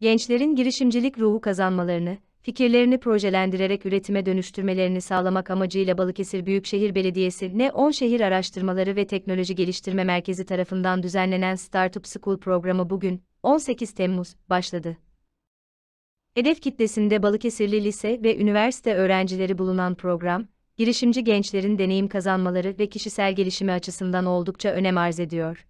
gençlerin girişimcilik ruhu kazanmalarını, fikirlerini projelendirerek üretime dönüştürmelerini sağlamak amacıyla Balıkesir Büyükşehir Belediyesi ne 10 Şehir Araştırmaları ve Teknoloji Geliştirme Merkezi tarafından düzenlenen Startup School programı bugün, 18 Temmuz, başladı. Hedef kitlesinde Balıkesirli lise ve üniversite öğrencileri bulunan program, girişimci gençlerin deneyim kazanmaları ve kişisel gelişimi açısından oldukça önem arz ediyor.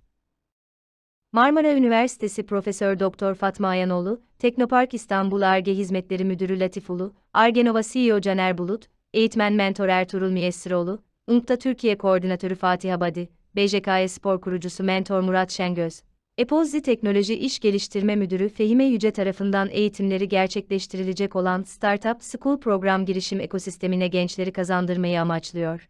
Marmara Üniversitesi Profesör Doktor Fatma Ayanoğlu, Teknopark İstanbul Arge Hizmetleri Müdürü Latif Ulu, Argenova CEO Caner Bulut, Eğitmen Mentor Ertuğrul Müessiroğlu, UNKTA Türkiye Koordinatörü Fatih Abadi, BJKS Spor Kurucusu Mentor Murat Şengöz, Epozzi Teknoloji İş Geliştirme Müdürü Fehime Yüce tarafından eğitimleri gerçekleştirilecek olan Startup School program girişim ekosistemine gençleri kazandırmayı amaçlıyor.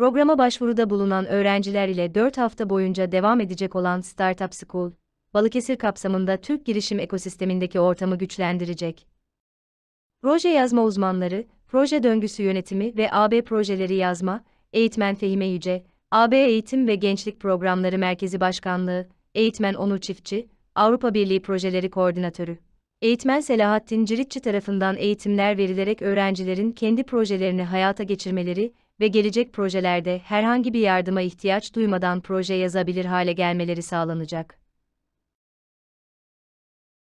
Programa başvuruda bulunan öğrenciler ile 4 hafta boyunca devam edecek olan Startup School, Balıkesir kapsamında Türk girişim ekosistemindeki ortamı güçlendirecek. Proje yazma uzmanları, proje döngüsü yönetimi ve AB projeleri yazma, eğitmen Fehime Yüce, AB Eğitim ve Gençlik Programları Merkezi Başkanlığı, eğitmen Onur Çiftçi, Avrupa Birliği Projeleri Koordinatörü. Eğitmen Selahattin Ciritçi tarafından eğitimler verilerek öğrencilerin kendi projelerini hayata geçirmeleri ve gelecek projelerde herhangi bir yardıma ihtiyaç duymadan proje yazabilir hale gelmeleri sağlanacak.